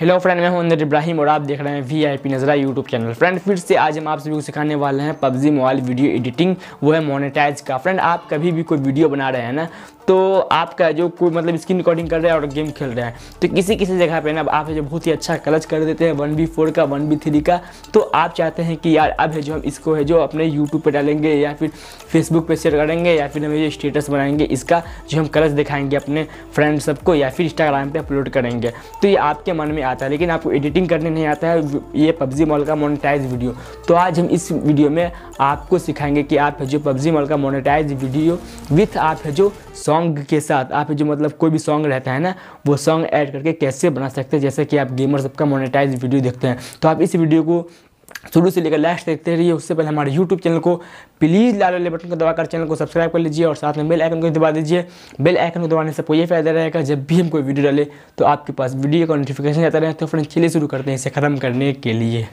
hello friend मैं हूं अंदर इब्राहिम और आप देख रहे हैं V I P Nazra YouTube channel friend फिर से आज हम आप सभी को सिखाने वाले हैं पबजी मोबाइल वीडियो एडिटिंग वो है मोनेटाइज का फ्रेंड आप कभी भी कोई वीडियो बना रहे हैं ना तो आपका जो कोई मतलब स्क्रीन रिकॉर्डिंग कर रहे हैं और गेम खेल रहे हैं तो किसी किसी जगह पर ना आप जो बहुत ही अच्छा क्लच कर देते हैं वन बी फोर का वन बी थ्री का तो आप चाहते हैं कि यार अब है जो हम इसको है जो अपने यूट्यूब पर डालेंगे या फिर फेसबुक पर शेयर करेंगे या फिर हमें जो स्टेटस बनाएंगे इसका जो हम क्लच दिखाएंगे अपने फ्रेंड सबको या फिर इंस्टाग्राम पर अपलोड करेंगे तो ये आपके मन में नहीं आता लेकिन आपको एडिटिंग करने नहीं आता है ये पबजी मॉल का मोनेटाइज वीडियो तो आज हम इस वीडियो में आपको सिखाएंगे कि आप है जो पबजी मॉल का मोनेटाइज वीडियो विथ आप है जो सॉन्ग के साथ आप जो मतलब कोई भी सॉन्ग रहता है ना वो सॉन्ग ऐड करके कैसे बना सकते हैं जैसे कि आप गेमर सबका मोनेटाइज वीडियो देखते हैं तो आप इस वीडियो को शुरू से लेकर लास्ट देखते रहिए उससे पहले हमारे यूट्यूब चैनल को प्लीज़ लाल वाले बटन को दबाकर चैनल को सब्सक्राइब कर लीजिए और साथ में बेल आइकन को दबा दीजिए बेल आइकन को दबाने से कोई ये फायदा रहेगा जब भी हम कोई वीडियो डालें तो आपके पास वीडियो का नोटिफिकेशन आता रहे तो फ्रेंड चलिए शुरू करते हैं इसे ख़त्म करने के लिए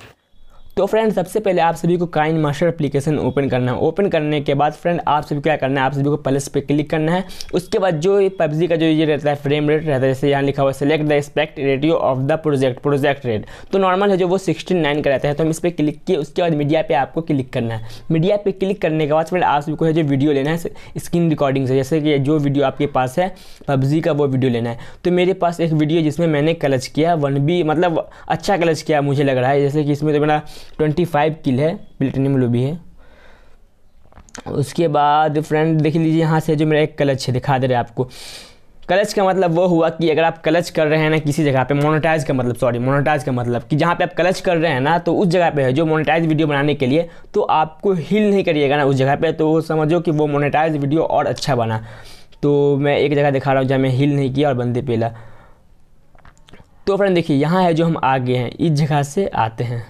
तो फ्रेंड सबसे पहले आप सभी को काइन मास्टर एप्लीकेशन ओपन करना है ओपन करने के बाद फ्रेंड आप सभी को क्या करना है आप सभी को प्लस पे क्लिक करना है उसके बाद जो पबजी का जो ये रहता है फ्रेम रेट रहता है जैसे यहाँ लिखा हुआ select the aspect ratio of the project project rate तो नॉर्मल है जो वो सिक्सटी नाइन का रहता है तो हम इस पर क्लिक किए उसके बाद मीडिया पर आपको क्लिक करना है मीडिया पर क्लिक करने के बाद फ्रेंड आप सभी को जो वीडियो लेना है स्क्रीन रिकॉर्डिंग से जैसे कि जो वीडियो आपके पास है पबजी का वो वीडियो लेना है तो मेरे पास एक वीडियो जिसमें मैंने कलच किया वन बी मतलब अच्छा कलच किया मुझे लग रहा है जैसे कि इसमें तो मेरा ट्वेंटी फाइव किल है प्लेटिनियम लोबी है उसके बाद फ्रेंड देख लीजिए यहाँ से जो मेरा एक क्लच है दिखा दे रहे आपको क्लच का मतलब वो हुआ कि अगर आप क्लच कर रहे हैं ना किसी जगह पे मोनेटाइज का मतलब सॉरी मोनेटाइज का मतलब कि जहाँ पे आप क्लच कर रहे हैं ना तो उस जगह पे है जो मोनेटाइज वीडियो बनाने के लिए तो आपको हिल नहीं करिएगा ना उस जगह पे तो समझो कि वो मोनेटाइज वीडियो और अच्छा बना तो मैं एक जगह दिखा रहा हूँ जहाँ मैं हिल नहीं किया और बंदे पेला तो फ्रेंड देखिए यहाँ है जो हम आगे हैं इस जगह से आते हैं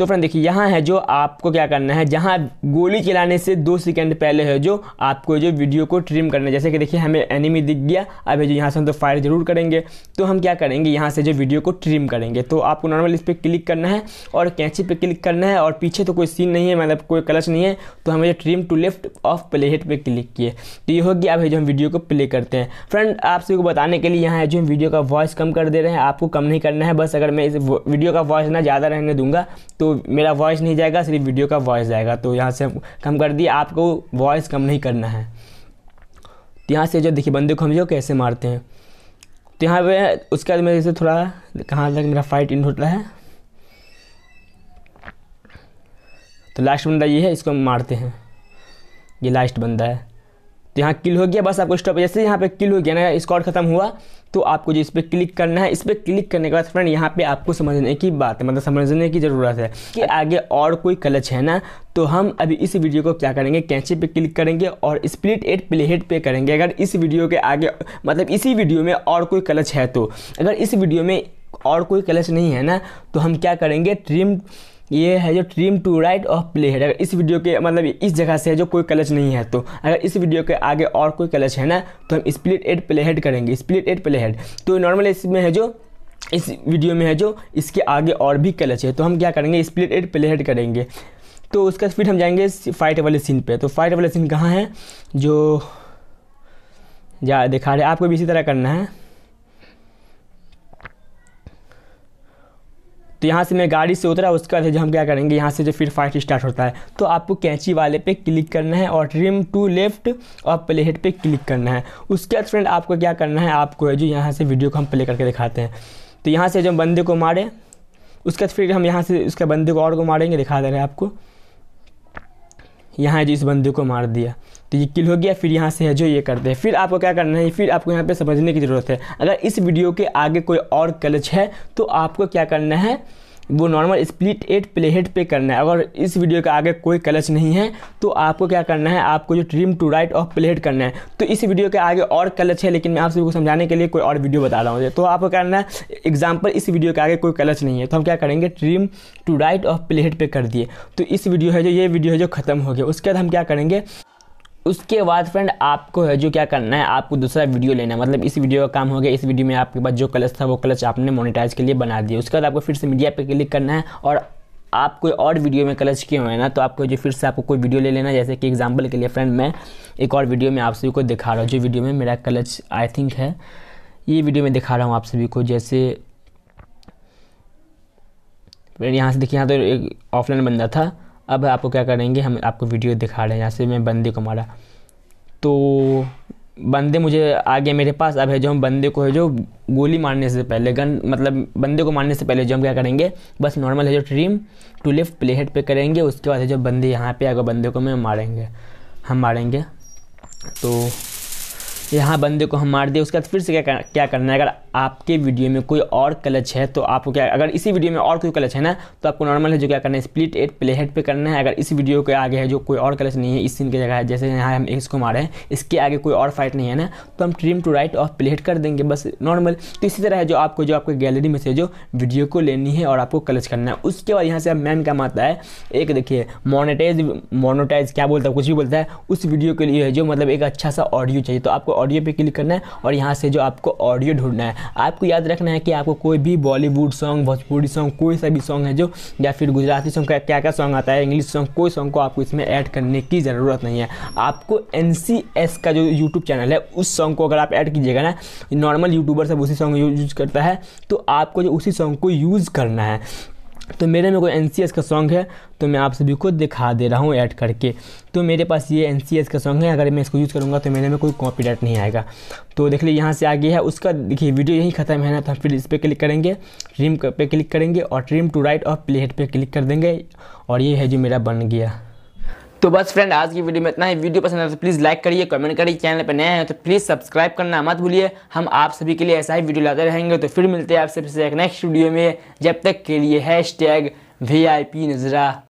तो फ्रेंड देखिए यहाँ है जो आपको क्या करना है जहाँ गोली चलाने से दो सेकेंड पहले है जो आपको जो वीडियो को ट्रिम करना है जैसे कि देखिए हमें एनिमी दिख गया अब जो यहाँ से हम तो फायर जरूर करेंगे तो हम क्या करेंगे यहाँ से जो वीडियो को ट्रिम करेंगे तो आपको नॉर्मल इस पर क्लिक करना है और कैंची पर क्लिक करना है और पीछे तो कोई सीन नहीं है मतलब कोई कलच नहीं है तो हमें जो trim to left of play head पर क्लिक किए तो ये होगी अब जो हम वीडियो को प्ले करते हैं फ्रेंड आप सभी को बताने के लिए यहाँ है जो हम वीडियो का वॉइस कम कर दे रहे हैं आपको कम नहीं करना है बस अगर मैं इस वीडियो का वॉइस ना ज़्यादा रहने दूंगा तो मेरा वॉइस नहीं जाएगा सिर्फ वीडियो का वॉइस जाएगा तो यहाँ से कम कर दिया आपको वॉइस कम नहीं करना है तो यहाँ से जो देखिए बंदे को हम जो कैसे मारते हैं तो यहाँ पे उसके बाद मेरे से थोड़ा कहाँ तक मेरा फाइट इंड होता है तो लास्ट बंदा ये है इसको हम मारते हैं ये लास्ट बंदा है तो यहाँ किल हो गया बस आपको स्टॉप जैसे यहाँ पे किल हो गया ना स्कॉट ख़त्म हुआ तो आपको जो इस पर क्लिक करना है इस पर क्लिक करने के बाद फ्रेंड यहाँ पे आपको समझने की बात है मतलब समझने की ज़रूरत है कि आगे और कोई क्लच है ना तो हम अभी इस वीडियो को क्या करेंगे कैंची पे क्लिक करेंगे और स्प्लिट एट प्लेहेड पे करेंगे अगर इस वीडियो के आगे मतलब इसी वीडियो में और कोई क्लच है तो अगर इस वीडियो में और कोई क्लच नहीं है ना तो हम क्या करेंगे ट्रिम ये है जो trim to right of play head अगर इस वीडियो के मतलब इस जगह से है जो कोई क्लच नहीं है तो अगर इस वीडियो के आगे और कोई क्लच है ना तो हम स्प्लिट एड प्ले हेड करेंगे स्प्लिट एड प्ले हेड तो नॉर्मल इसमें है जो इस वीडियो में है जो इसके आगे और भी कलच है तो हम क्या करेंगे स्प्लिट एड प्ले हेड करेंगे तो उसका फिर हम जाएंगे फाइट वाले सीन पे तो फाइट वाले सीन कहाँ है जो जा दिखा रहे आपको भी इसी तरह करना है तो यहाँ से मैं गाड़ी से उतरा उसके बाद हम क्या करेंगे यहाँ से जो फिर फाइट स्टार्ट होता है तो आपको कैंची वाले पे क्लिक करना है और ट्रिम टू लेफ्ट और प्ले हेड पर क्लिक करना है उसके बाद फ्रेंड आपको क्या करना है आपको जो यहाँ से वीडियो को हम प्ले करके दिखाते हैं तो यहाँ से जो बंदे को मारें उसके बाद फिर हम यहाँ से उसके बंदे को और को मारेंगे दिखा दे रहे हैं आपको यहाँ जो इस बंदे को मार दिया तो ये किल हो गया फिर यहाँ से है जो ये करते हैं फिर आपको क्या करना है फिर आपको यहाँ पे समझने की ज़रूरत है अगर इस वीडियो के आगे कोई और कलच है तो आपको क्या करना है वो नॉर्मल स्प्लिट एट प्लेहेड पे करना है अगर इस वीडियो के आगे कोई कलच नहीं है तो आपको क्या करना है आपको जो trim to right of playhead करना है तो इस वीडियो के आगे और कलच है लेकिन मैं आप सबको समझाने के लिए कोई और वीडियो बता रहा हूँ तो आपको करना है एग्जाम्पल इस वीडियो के आगे कोई कलच नहीं है तो हम क्या करेंगे trim to right of playhead पे कर दिए तो इस वीडियो है जो ये वीडियो है जो खत्म हो गया उसके बाद हम क्या करेंगे उसके बाद फ्रेंड आपको है जो क्या करना है आपको दूसरा वीडियो लेना है मतलब इस वीडियो का काम हो गया इस वीडियो में आपके पास जो क्लच था वो क्लच आपने मोनेटाइज के लिए बना दिया उसके बाद आपको फिर से मीडिया पे क्लिक करना है और आप कोई और वीडियो में क्लच किए हुए हैं ना तो आपको जो फिर से आपको कोई वीडियो ले लेना जैसे कि एग्जाम्पल के लिए फ्रेंड मैं एक और वीडियो में आप सभी को दिखा रहा हूँ जो वीडियो में मेरा क्लच आई थिंक है ये वीडियो में दिखा रहा हूँ आप सभी को जैसे फिर यहाँ से देखिए यहाँ तो एक ऑफलाइन बंदा था अब आपको क्या करेंगे हम आपको वीडियो दिखा रहे हैं यहाँ से मैं बंदे को मारा तो बंदे मुझे आगे मेरे पास अब है जो हम बंदे को है जो गोली मारने से पहले गन मतलब बंदे को मारने से पहले जो हम क्या करेंगे बस नॉर्मल है जो trim to left play head पे करेंगे उसके बाद है जो बंदे यहाँ पे आगे बंदे को मैं मारेंगे हम मारेंगे तो यहाँ बंदे को हम मार दिए उसके बाद फिर से क्या क्या करना है अगर आपके वीडियो में कोई और क्लच है तो आपको क्या अगर इसी वीडियो में और कोई क्लच है ना तो आपको नॉर्मल है जो क्या करना है स्प्लिट एट प्ले हेड पर करना है अगर इस वीडियो के आगे है जो कोई और क्लच नहीं है इस सीन की जगह है जैसे यहाँ हम इसको मारे हैं इसके आगे कोई और फाइट नहीं है ना तो हम ट्रीम टू राइट और प्लेहेड कर देंगे बस नॉर्मल तो इसी तरह है जो आपको जो आपके गैलरी में से जो वीडियो को लेनी है और आपको क्लच करना है उसके बाद यहाँ से अब मैन काम आता है एक देखिए मोनोटाइज मोनोटाइज क्या बोलता है कुछ भी बोलता है उस वीडियो के लिए जो मतलब एक अच्छा सा ऑडियो चाहिए तो आपको ऑडियो पे क्लिक करना है और यहाँ से जो आपको ऑडियो ढूंढना है आपको याद रखना है कि आपको कोई भी बॉलीवुड सॉन्ग भोजपुरी सॉन्ग कोई सा भी सॉन्ग है जो या फिर गुजराती सॉन्ग का क्या क्या सॉन्ग आता है इंग्लिश सॉन्ग कोई सॉन्ग को आपको इसमें ऐड करने की ज़रूरत नहीं है आपको एन का जो यूट्यूब चैनल है उस सॉन्ग को अगर आप ऐड कीजिएगा ना नॉर्मल यूट्यूबर सब उसी सॉन्ग यूज करता है तो आपको जो उसी सॉन्ग को यूज़ करना है तो मेरे में कोई एन का सॉन्ग है तो मैं आप सभी को दिखा दे रहा हूँ ऐड करके तो मेरे पास ये एन का सॉन्ग है अगर मैं इसको यूज़ करूँगा तो मेरे में कोई कॉपीराइट नहीं आएगा तो देख लीजिए यहाँ से आ गया है उसका देखिए वीडियो यहीं ख़त्म है ना तो हम फिर इस पर क्लिक करेंगे ट्रीम पे क्लिक करेंगे और ट्रिम टू राइट और प्ले हेड पर क्लिक कर देंगे और ये है जो मेरा बन गया तो बस फ्रेंड आज की वीडियो में इतना ही वीडियो पसंद आया तो प्लीज़ लाइक करिए कमेंट करिए चैनल पर नए हैं तो प्लीज़ सब्सक्राइब करना मत भूलिए हम आप सभी के लिए ऐसा ही वीडियो लाते रहेंगे तो फिर मिलते हैं आपसे सबसे एक नेक्स्ट वीडियो में जब तक के लिए hashtag V I P नजरा